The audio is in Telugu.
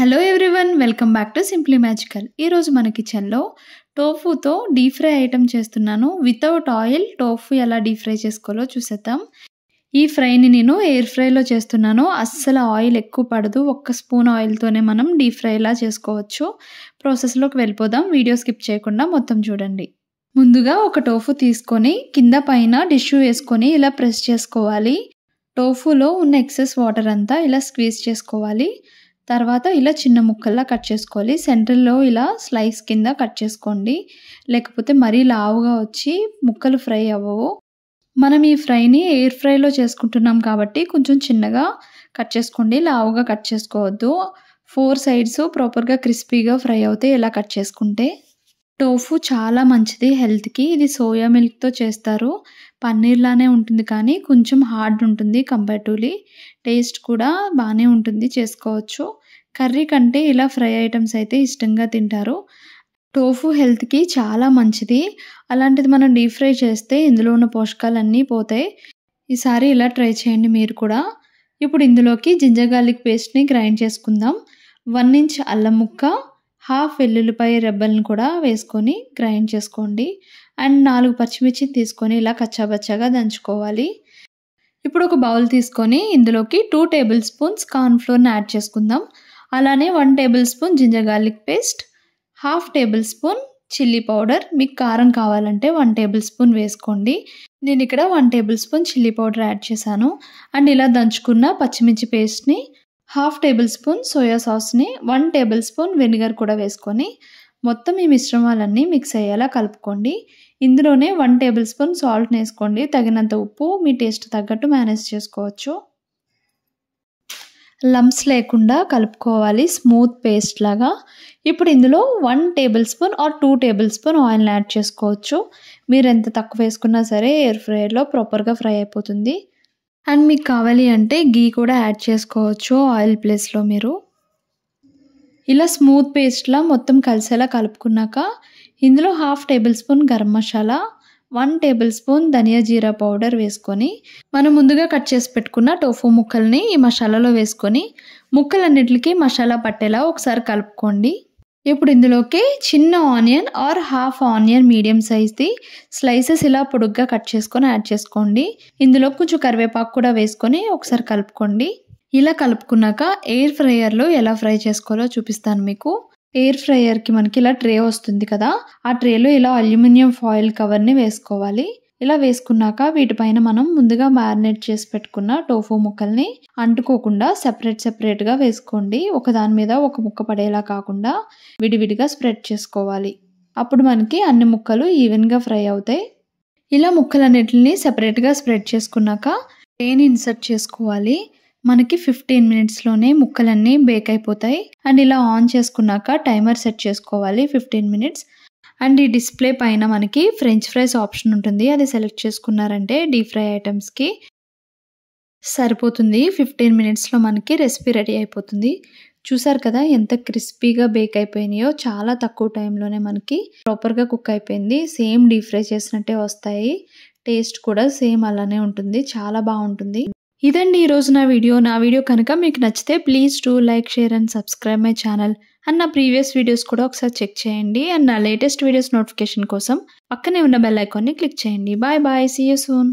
hello everyone welcome back to simply magical ఈరోజు మన కిచెన్లో టోఫుతో డీప్ ఫ్రై ఐటెం చేస్తున్నాను వితౌట్ ఆయిల్ టోఫు ఎలా డీప్ ఫ్రై చేసుకోవాలో చూసేద్దాం ఈ ఫ్రైని నేను ఎయిర్ ఫ్రైలో చేస్తున్నాను అస్సలు ఆయిల్ ఎక్కువ పడదు ఒక్క స్పూన్ ఆయిల్తోనే మనం డీప్ ఫ్రైలా చేసుకోవచ్చు ప్రాసెస్లోకి వెళ్ళిపోదాం వీడియో స్కిప్ చేయకుండా మొత్తం చూడండి ముందుగా ఒక టోఫు తీసుకొని కింద పైన డిష్యూ వేసుకొని ఇలా ప్రెస్ చేసుకోవాలి టోఫులో ఉన్న ఎక్సెస్ వాటర్ అంతా ఇలా స్క్వీజ్ చేసుకోవాలి తర్వాత ఇలా చిన్న ముక్కల్లా కట్ చేసుకోవాలి సెంటర్లో ఇలా స్లైస్ కింద కట్ చేసుకోండి లేకపోతే మరీ లావుగా వచ్చి ముక్కలు ఫ్రై అవ్వవు మనం ఈ ఫ్రైని ఎయిర్ ఫ్రైలో చేసుకుంటున్నాం కాబట్టి కొంచెం చిన్నగా కట్ చేసుకోండి లావుగా కట్ చేసుకోవద్దు ఫోర్ సైడ్స్ ప్రాపర్గా క్రిస్పీగా ఫ్రై అవుతాయి ఇలా కట్ చేసుకుంటే టోఫు చాలా మంచిది హెల్త్కి ఇది సోయా మిల్క్తో చేస్తారు పన్నీర్లానే ఉంటుంది కానీ కొంచెం హార్డ్ ఉంటుంది కంపేటివ్లీ టేస్ట్ కూడా బాగానే ఉంటుంది చేసుకోవచ్చు కర్రీ కంటే ఇలా ఫ్రై ఐటమ్స్ అయితే ఇష్టంగా తింటారు టోఫు హెల్త్కి చాలా మంచిది అలాంటిది మనం డీప్ ఫ్రై చేస్తే ఇందులో ఉన్న పోషకాలన్నీ పోతాయి ఈసారి ఇలా ట్రై చేయండి మీరు కూడా ఇప్పుడు ఇందులోకి జింజర్ గార్లిక్ పేస్ట్ని గ్రైండ్ చేసుకుందాం వన్ ఇంచ్ అల్లం ముక్క హాఫ్ వెల్లుల్లిపాయ రెబ్బలను కూడా వేసుకొని గ్రైండ్ చేసుకోండి అండ్ నాలుగు పచ్చిమిర్చిని తీసుకొని ఇలా కచ్చాబచ్చాగా దంచుకోవాలి ఇప్పుడు ఒక బౌల్ తీసుకొని ఇందులోకి టూ టేబుల్ స్పూన్స్ కార్న్ఫ్లోర్ని యాడ్ చేసుకుందాం అలానే one tablespoon ginger garlic paste half tablespoon chilli powder మీకు కారం కావాలంటే వన్ టేబుల్ స్పూన్ వేసుకోండి నేను ఇక్కడ one tablespoon chilli powder add చేశాను అండ్ ఇలా దంచుకున్న పచ్చిమిర్చి పేస్ట్ని హాఫ్ టేబుల్ స్పూన్ సోయా సాస్ని వన్ టేబుల్ స్పూన్ వెనిగర్ కూడా వేసుకొని మొత్తం ఈ మిశ్రమాలన్నీ మిక్స్ అయ్యేలా కలుపుకోండి ఇందులోనే వన్ టేబుల్ స్పూన్ సాల్ట్ వేసుకోండి తగినంత ఉప్పు మీ టేస్ట్ తగ్గట్టు మేనేజ్ చేసుకోవచ్చు లంప్స్ లేకుండా కలుపుకోవాలి స్మూత్ పేస్ట్ లాగా ఇప్పుడు ఇందులో one tablespoon or two tablespoon ఆయిల్ని యాడ్ చేసుకోవచ్చు మీరు ఎంత తక్కువ వేసుకున్నా సరే ఎయిర్ ఫ్రైయర్లో ప్రాపర్గా ఫ్రై అయిపోతుంది అండ్ మీకు కావాలి అంటే గీ కూడా యాడ్ చేసుకోవచ్చు ఆయిల్ ప్లేస్లో మీరు ఇలా స్మూత్ పేస్ట్లా మొత్తం కలిసేలా కలుపుకున్నాక ఇందులో half tablespoon garam masala one tablespoon ధనియా జీరా పౌడర్ వేసుకొని మనం ముందుగా కట్ చేసి పెట్టుకున్న టోఫు ముక్కల్ని ఈ మసాలాలో వేసుకొని ముక్కలన్నిటికీ మసాలా పట్టేలా ఒకసారి కలుపుకోండి ఇప్పుడు ఇందులోకి చిన్న onion or half onion medium సైజ్ది స్లైసెస్ ఇలా పొడుగ్గా కట్ చేసుకొని యాడ్ చేసుకోండి ఇందులో కొంచెం కరివేపాకు కూడా వేసుకొని ఒకసారి కలుపుకోండి ఇలా కలుపుకున్నాక ఎయిర్ ఫ్రైయర్లో ఎలా ఫ్రై చేసుకోవాలో చూపిస్తాను మీకు ఎయిర్ ఫ్రైయర్కి మనకి ఇలా ట్రే వస్తుంది కదా ఆ ట్రేలో ఇలా అల్యూమినియం ఫాయిల్ కవర్ని వేసుకోవాలి ఇలా వేసుకున్నాక వీటిపైన మనం ముందుగా మ్యారినేట్ చేసి పెట్టుకున్న టోఫో ముక్కల్ని అంటుకోకుండా సెపరేట్ సెపరేట్గా వేసుకోండి ఒకదాని మీద ఒక ముక్క పడేలా కాకుండా విడివిడిగా స్ప్రెడ్ చేసుకోవాలి అప్పుడు మనకి అన్ని ముక్కలు ఈవెన్గా ఫ్రై అవుతాయి ఇలా ముక్కలన్నిటిని సెపరేట్గా స్ప్రెడ్ చేసుకున్నాక తేనె ఇన్సర్ట్ చేసుకోవాలి మనకి ఫిఫ్టీన్ మినిట్స్లోనే ముక్కలన్నీ బేక్ అయిపోతాయి అండ్ ఇలా ఆన్ చేసుకున్నాక టైమర్ సెట్ చేసుకోవాలి ఫిఫ్టీన్ మినిట్స్ అండ్ ఈ డిస్ప్లే పైన మనకి ఫ్రెంచ్ ఫ్రైస్ ఆప్షన్ ఉంటుంది అది సెలెక్ట్ చేసుకున్నారంటే డీప్ ఫ్రై ఐటమ్స్కి సరిపోతుంది ఫిఫ్టీన్ మినిట్స్లో మనకి రెసిపీ రెడీ అయిపోతుంది చూసారు కదా ఎంత క్రిస్పీగా బేక్ అయిపోయినాయో చాలా తక్కువ టైంలోనే మనకి ప్రాపర్గా కుక్ అయిపోయింది సేమ్ డీప్ ఫ్రై చేసినట్టే వస్తాయి టేస్ట్ కూడా సేమ్ అలానే ఉంటుంది చాలా బాగుంటుంది ఇదండి ఈరోజు నా వీడియో నా వీడియో కనుక మీకు నచ్చితే please do like share and subscribe my channel and నా ప్రీవియస్ వీడియోస్ కూడా ఒకసారి చెక్ చేయండి అండ్ నా లేటెస్ట్ వీడియోస్ నోటిఫికేషన్ కోసం పక్కనే ఉన్న బెల్ ఐకాన్ని క్లిక్ చేయండి బాయ్ బాయ్ సీ సూన్